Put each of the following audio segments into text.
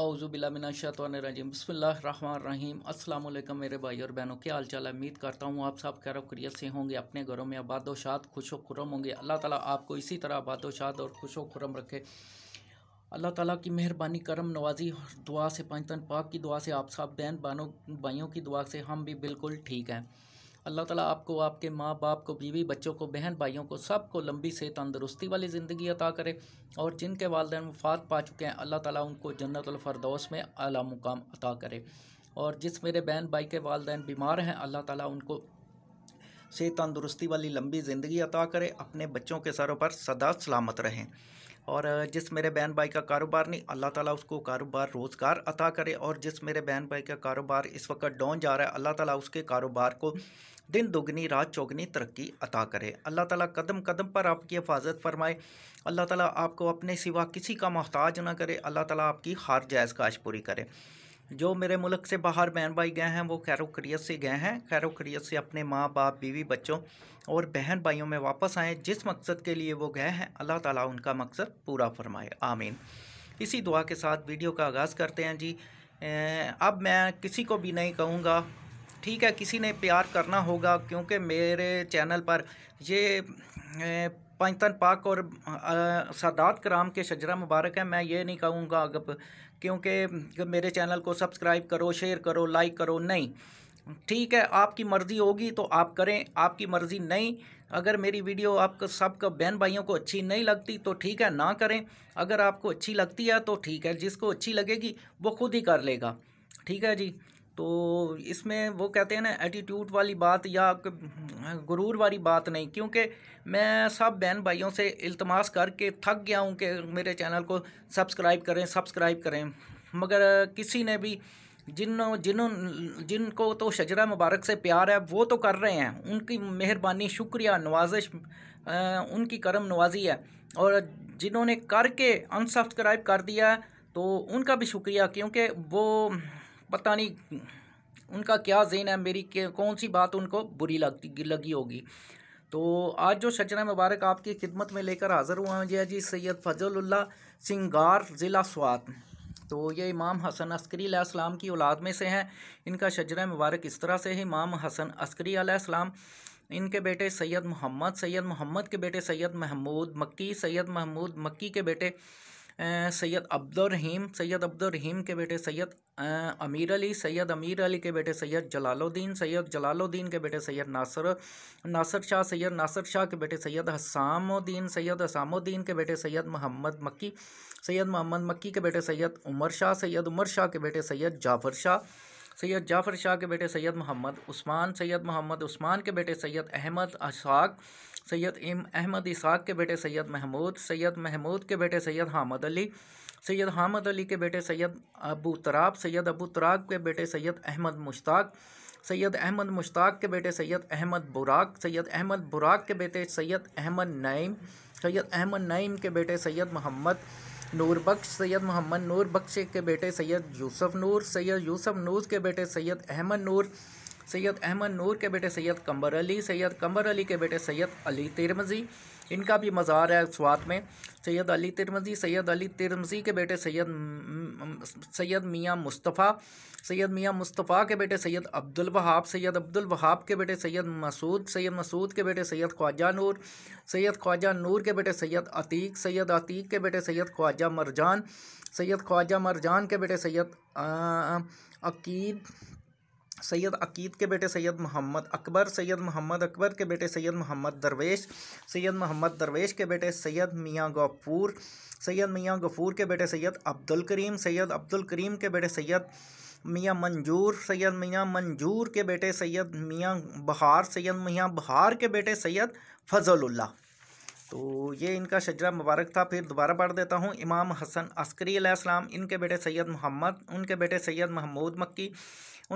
अवज़ुबिल्लाशतवानरजीम बसमीम अल्लाम मेरे भाई और बहनों के हाल चाल उम्मीद करता हूँ आप सब खैर क्रियत से होंगे अपने घरों में आबाद शाद खुश खुरम होंगे अल्लाह ताला आपको इसी तरह आबाद शाद और खुश खुरम रखे अल्लाह ताला की मेहरबानी करम नवाजी दुआ से पंचतन पाक की दुआ से आप सब बहन बानों भाइयों की दुआ से हम भी बिल्कुल ठीक हैं अल्लाह ताला आपको आपके माँ बाप को बीवी बच्चों को बहन भाइयों को सबको लंबी से तंदुरुस्ती वाली ज़िंदगी अता करे और जिनके वालदे वफात पा चुके हैं अल्लाह ताला उनको जन्नतफरदौस में अला मुकाम अता करे और जिस मेरे बहन भाई के वालदे बीमार हैं अल्लाह ताला उनको से तंदुरुस्ती वाली लंबी ज़िंदगी अता करे अपने बच्चों के सरों पर सदा सलामत रहें और जिस मेरे बहन भाई का कारोबार नहीं अल्लाह ताला उसको कारोबार रोज़गार अता करे और जिस मेरे बहन भाई का कारोबार इस वक्त डाउन जा रहा है अल्लाह ताला उसके कारोबार को दिन दोगुनी रात चौगनी तरक्की अता करे अल्लाह ताला कदम कदम पर आपकी हिफाजत फरमाए अल्लाह ताला आपको अपने सिवा किसी का मोहताज ना करे अल्लाह ताला आपकी हार जायज़ काश पूरी करे जो मेरे मुल्क से बाहर बहन भाई गए हैं वो खैर खरीत से गए हैं खैर खरीत से अपने माँ बाप बीवी बच्चों और बहन भाइयों में वापस आएँ जिस मकसद के लिए वो गए हैं अल्लाह ताला उनका मकसद पूरा फरमाए आमीन इसी दुआ के साथ वीडियो का आगाज़ करते हैं जी अब मैं किसी को भी नहीं कहूँगा ठीक है किसी ने प्यार करना होगा क्योंकि मेरे चैनल पर ये पंचतन पाक और सादात कराम के शजरा मुबारक है मैं ये नहीं कहूँगा अगर क्योंकि मेरे चैनल को सब्सक्राइब करो शेयर करो लाइक करो नहीं ठीक है आपकी मर्ज़ी होगी तो आप करें आपकी मर्ज़ी नहीं अगर मेरी वीडियो आपको सबको बहन भाइयों को अच्छी नहीं लगती तो ठीक है ना करें अगर आपको अच्छी लगती है तो ठीक है जिसको अच्छी लगेगी वो खुद ही कर लेगा ठीक है जी तो इसमें वो कहते हैं ना एटीट्यूड वाली बात या गुरूर वाली बात नहीं क्योंकि मैं सब बहन भाइयों से इल्तमास करके थक गया हूँ कि मेरे चैनल को सब्सक्राइब करें सब्सक्राइब करें मगर किसी ने भी जिन जिन जिनको तो शजरा मुबारक से प्यार है वो तो कर रहे हैं उनकी मेहरबानी शुक्रिया नवाजिश उनकी करम नवाजी है और जिन्होंने करके अनसब्सक्राइब कर दिया तो उनका भी शुक्रिया क्योंकि वो पता नहीं उनका क्या जेन है मेरी कौन सी बात उनको बुरी लगती लगी होगी तो आज जो शचना मुबारक आपकी खिदमत में लेकर हाज़िर हुआ हूँ जी सैयद फजलुल्ला सिंगार ज़िला स्वात तो ये इमाम हसन अस्करी अलैहिस्सलाम की औलाद में से हैं इनका शजरा मुबारक इस तरह से है इमाम हसन अस्करी अलैहिस्सलाम इनके बेटे सैयद मोहम्मद सैयद मोहम्मद के बेटे सैयद महमूद मक्की सैयद महमूद मक्की के बेटे सैयद अब्दुलरहीम सैयद अब्दुलरहीम के बेटे सैयद अमीर अली सैयद अमीर अली के बेटे सैयद जलालुद्दीन सैयद जलालुद्दीन के बेटे सैयद नासर नासर शाह सैयद नासर शाह के बेटे सैयद हसामुद्दीन सैयद हसामुद्दीन के बेटे सैयद मोहम्मद मक्की सैयद मोहम्मद मक्की के बेटे सैयद उमर शाह सैयद उमर शाह के बेटे सैयद जाफर शाह सैयद जाफ़र शाह के बेटे सैयद मोहम्मद उस्मान सैयद मोहम्मद उस्मान के बेटे सैयद अहमद अशाक सैयद इम अहमद इसाक के बेटे सैयद महमूद सैयद महमूद के बेटे सैयद हामद अली सैयद हामद अली के बेटे सैयद अबू तराब सैयद अबू तराब के बेटे सैयद अहमद मुश्ताक सैयद अहमद मुश्ताक के बेटे सैयद अहमद बुराक सैयद अहमद बुराक के बेटे सैयद अहमद नईम सैयद अहमद नईम के बेटे सैयद मोहम्मद नूरबख्श सैयद मोहम्मद नूर बख्श के बेटे सैयद यूसुफ नूर सैयद यूसुफ नूर के बेटे सैयद अहमद नूर सैयद अहमद नूर के बेटे सैयद कम्बर अली सैयद कम्बर अली के बेटे सैयद अली तिरमजी इनका भी मज़ार है स्वात में सैयद अली तिरमजी सैयद अली तिरमजी के बेटे सैयद सैयद मियाँ मुस्तफ़ा सैयद मियाँ मुस्तफ़ा के बेटे सैयद अब्दुल वहाब सैयद अब्दुल वहाब के बेटे सैयद मसूद सैयद मसूद के बेटे सैयद ख्वाजा नूर सैयद ख्वाजा नूर के बेटे सैयद अतीक सैयद अतीक के बेटे सैयद ख्वाजा मरजान सैयद ख्वाजा मरजान के बेटे सैयद अकीद सैयद अकीद के बेटे सैयद मोहम्मद अकबर सैयद मोहम्मद अकबर के बेटे सैयद मोहम्मद दरवेश सैयद मोहम्मद दरवेश के बेटे सैयद मियाँ गफूर सैयद मियाँ गफूर के बेटे सैयद अब्दुल करीम सैयद अब्दुल करीम के बेटे सैयद मियाँ मंजूर सैयद मियाँ मंजूर के बेटे सैयद मियाँ बहार सैयद मियाँ बहार के बेटे सैयद फजलुल्ला तो ये इनका शजरा मुबारक था फिर दोबारा पढ़ देता हूँ इमाम हसन अस्करी अलैहिस्सलाम इनके बेटे सैयद मोहम्मद उनके बेटे सैयद महमूद मक्की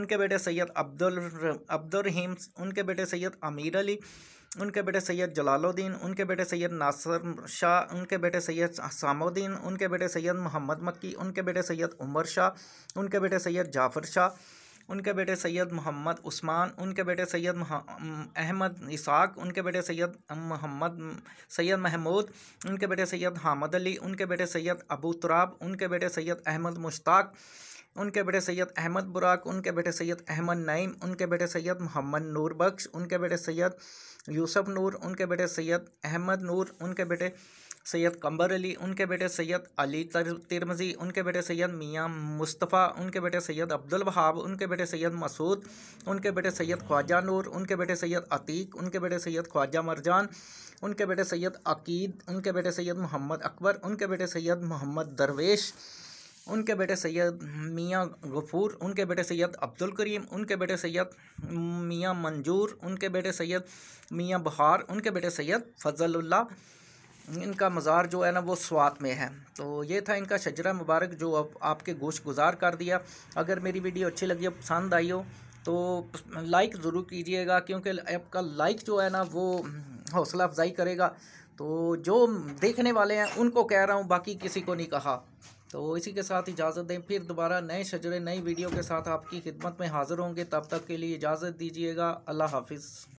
उनके बेटे सैयद अब्दुल अब्दुलरहीम उनके बेटे सैयद अमीर अली उनके बेटे सैयद जलालुद्दीन उनके बेटे सैयद नासर शाह उनके बेटे सैयद सामुद्दीन उनके बेटे सैयद मोहम्मद मक्की उनके बेटे सैयद उमर शाह उनके बेटे सैयद जाफ़र शाह उनके बेटे सैयद मोहम्मद उस्मान उनके बेटे सैयद अहमद इसाक उनके बेटे सैयद मोहम्मद सैयद महमूद उनके बेटे सैयद हामद अली उनके बेटे सैयद अबू तुराब उनके बेटे सैयद अहमद मुश्ताक उनके बेटे सैयद अहमद बुराक उनके बेटे सैयद अहमद नईम उनके बेटे सैयद मोहम्मद नूर बख्श उनके बेटे सैयद यूसुफ नूर उनके बेटे सैयद अहमद नूर उनके बेटे सैयद कंबर अली उनके बेटे सैयद अली तिरमजी उनके बेटे सैयद मियाँ मुस्तफ़ा उनके बेटे सैयद अब्दुल वहाब उनके बेटे सैयद मसूद उनके बेटे सैयद ख्वाजा नूर उनके बेटे सैयद अतीक उनके बेटे सैयद ख्वाजा मरजान उनके बेटे सैयद अकीद उनके बेटे सैयद मोहम्मद अकबर उनके बेटे सैयद मोहम्मद दरवेश उनके बेटे सैयद मियाँ गफूर उनके बेटे सैयद अब्दुल करीम उनके बेटे सैयद मियाँ मंजूर उनके बेटे सैयद मियाँ बहार उनके बेटे सैयद फजलुल्ला इनका मज़ार जो है ना वो स्वात में है तो ये था इनका शजरा मुबारक जो अब आप, आपके गोश गुजार कर दिया अगर मेरी वीडियो अच्छी लगी पसंद आई हो तो लाइक ज़रूर कीजिएगा क्योंकि आपका लाइक जो है ना वो हौसला अफजाई करेगा तो जो देखने वाले हैं उनको कह रहा हूँ बाकी किसी को नहीं कहा तो इसी के साथ इजाज़त दें फिर दोबारा नए शजरे नई वीडियो के साथ आपकी खिदमत में हाज़िर होंगे तब तक के लिए इजाज़त दीजिएगा अल्लाह हाफिज़